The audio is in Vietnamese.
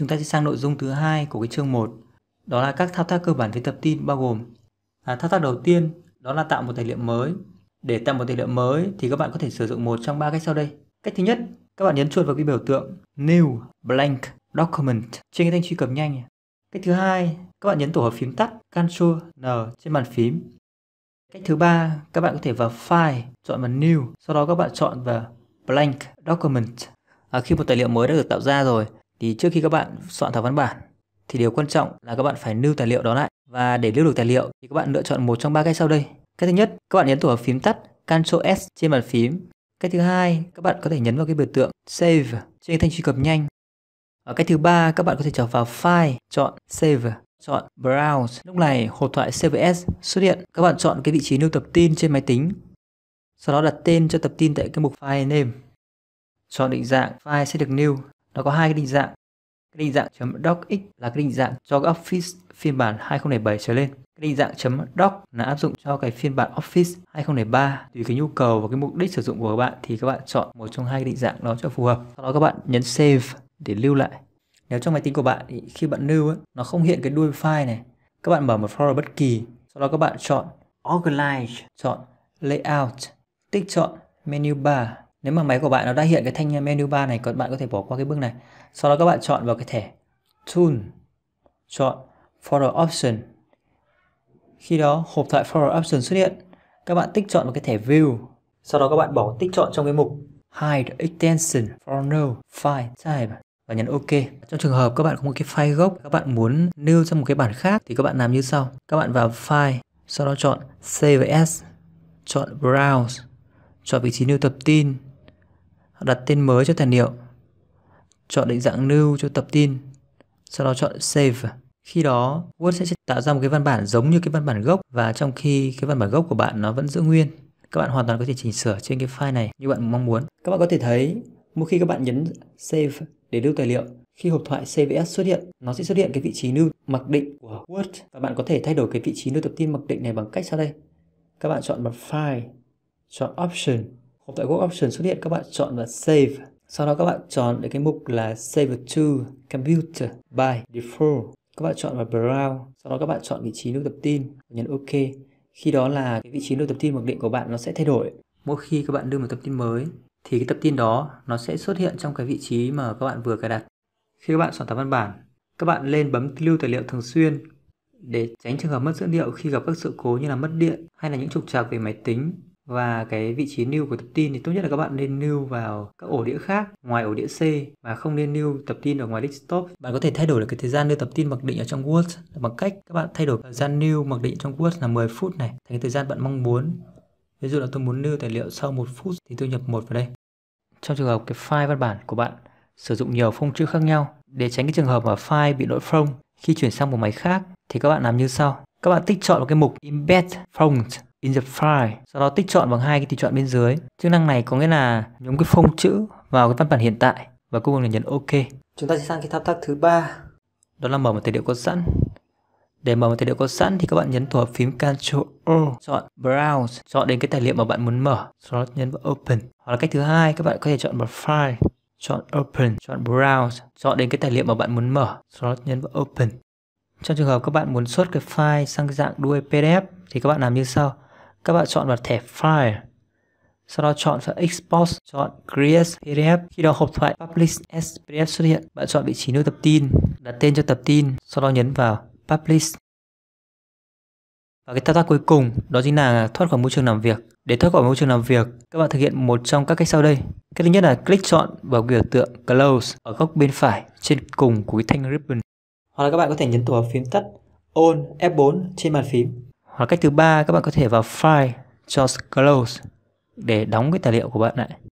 Chúng ta sẽ sang nội dung thứ hai của cái chương 1. Đó là các thao tác cơ bản về tập tin bao gồm à, thao tác đầu tiên đó là tạo một tài liệu mới. Để tạo một tài liệu mới thì các bạn có thể sử dụng một trong ba cách sau đây. Cách thứ nhất, các bạn nhấn chuột vào cái biểu tượng New Blank Document trên cái thanh truy cập nhanh. Cách thứ hai, các bạn nhấn tổ hợp phím tắt Ctrl N trên bàn phím. Cách thứ ba, các bạn có thể vào File, chọn vào New, sau đó các bạn chọn vào Blank Document. À, khi một tài liệu mới đã được tạo ra rồi thì trước khi các bạn soạn thảo văn bản thì điều quan trọng là các bạn phải lưu tài liệu đó lại. Và để lưu được tài liệu thì các bạn lựa chọn một trong ba cách sau đây. Cái thứ nhất, các bạn nhấn tổ hợp phím tắt Ctrl S trên bàn phím. Cái thứ hai, các bạn có thể nhấn vào cái biểu tượng Save trên thanh truy cập nhanh. và cái thứ ba, các bạn có thể chọn vào File, chọn Save, chọn Browse. Lúc này, hộp thoại Save As xuất hiện. Các bạn chọn cái vị trí lưu tập tin trên máy tính. Sau đó đặt tên cho tập tin tại cái mục File Name. Chọn định dạng File sẽ được lưu nó có hai cái định dạng cái định dạng .docx là cái định dạng cho các Office phiên bản 2007 trở lên. Cái định dạng .doc là áp dụng cho cái phiên bản Office 2003. Tùy cái nhu cầu và cái mục đích sử dụng của các bạn thì các bạn chọn một trong hai cái định dạng đó cho phù hợp. Sau đó các bạn nhấn save để lưu lại. Nếu trong máy tính của bạn thì khi bạn lưu ấy, nó không hiện cái đuôi file này. Các bạn mở một folder bất kỳ, sau đó các bạn chọn organize, chọn layout, tích chọn menu bar nếu mà máy của bạn nó đã hiện cái thanh menu bar này, các bạn có thể bỏ qua cái bước này. Sau đó các bạn chọn vào cái thẻ Tool, chọn Folder Option. Khi đó hộp thoại Folder Option xuất hiện, các bạn tích chọn vào cái thẻ View. Sau đó các bạn bỏ tích chọn trong cái mục Hide Extension for No File Type và nhấn OK. Trong trường hợp các bạn có một cái file gốc các bạn muốn lưu trong một cái bản khác thì các bạn làm như sau. Các bạn vào File, sau đó chọn Save as, chọn Browse, chọn vị trí lưu tập tin, đặt tên mới cho tài liệu, chọn định dạng lưu cho tập tin, sau đó chọn save. Khi đó, Word sẽ tạo ra một cái văn bản giống như cái văn bản gốc và trong khi cái văn bản gốc của bạn nó vẫn giữ nguyên. Các bạn hoàn toàn có thể chỉnh sửa trên cái file này như bạn mong muốn. Các bạn có thể thấy, mỗi khi các bạn nhấn save để lưu tài liệu, khi hộp thoại CVS xuất hiện, nó sẽ xuất hiện cái vị trí lưu mặc định của Word và bạn có thể thay đổi cái vị trí lưu tập tin mặc định này bằng cách sau đây. Các bạn chọn vào File, chọn Option, Tại Work Option xuất hiện các bạn chọn vào Save. Sau đó các bạn chọn để cái mục là Save to Computer by Default. Các bạn chọn vào Browse. Sau đó các bạn chọn vị trí lưu tập tin. Nhấn OK. Khi đó là cái vị trí lưu tập tin mặc định của bạn nó sẽ thay đổi. Mỗi khi các bạn đưa một tập tin mới thì cái tập tin đó nó sẽ xuất hiện trong cái vị trí mà các bạn vừa cài đặt. Khi các bạn soạn thảo văn bản, các bạn lên bấm lưu tài liệu thường xuyên để tránh trường hợp mất dữ liệu khi gặp các sự cố như là mất điện hay là những trục trặc về máy tính và cái vị trí nưu của tập tin thì tốt nhất là các bạn nên nưu vào các ổ đĩa khác ngoài ổ đĩa C mà không nên nưu tập tin ở ngoài desktop. Bạn có thể thay đổi được cái thời gian nưu tập tin mặc định ở trong Word bằng cách các bạn thay đổi thời gian nưu mặc định trong Word là 10 phút này thành cái thời gian bạn mong muốn. Ví dụ là tôi muốn nưu tài liệu sau 1 phút thì tôi nhập một vào đây. Trong trường hợp cái file văn bản của bạn sử dụng nhiều phông chữ khác nhau để tránh cái trường hợp mà file bị lỗi phông khi chuyển sang một máy khác thì các bạn làm như sau. Các bạn tích chọn vào cái mục Embed Font in the file sau đó tích chọn bằng hai cái tùy chọn bên dưới chức năng này có nghĩa là nhúng cái phông chữ vào cái văn bản hiện tại và cuối cùng là nhấn ok chúng ta sẽ sang cái thao tác thứ ba đó là mở một tài liệu có sẵn để mở một tài liệu có sẵn thì các bạn nhấn tổ hợp phím Ctrl O, chọn Browse, chọn đến cái tài liệu mà bạn muốn mở, sau đó nhấn vào Open. Hoặc là cách thứ hai, các bạn có thể chọn vào File, chọn Open, chọn Browse, chọn đến cái tài liệu mà bạn muốn mở, sau đó nhấn vào Open. Trong trường hợp các bạn muốn xuất cái file sang cái dạng đuôi PDF thì các bạn làm như sau. Các bạn chọn vào thẻ File. Sau đó chọn vào Export, chọn Create PDF. Khi đó hộp thoại Publish as PDF xuất hiện. Bạn chọn vị trí nêu tập tin, đặt tên cho tập tin, sau đó nhấn vào Publish. Và cái thao tác cuối cùng đó chính là thoát khỏi môi trường làm việc. Để thoát khỏi môi trường làm việc, các bạn thực hiện một trong các cách sau đây. Cái thứ nhất là click chọn vào biểu tượng Close ở góc bên phải trên cùng của cái thanh ribbon. Hoặc là các bạn có thể nhấn tổ hợp phím tắt On F4 trên bàn phím và cách thứ ba các bạn có thể vào File, Just Close để đóng cái tài liệu của bạn lại.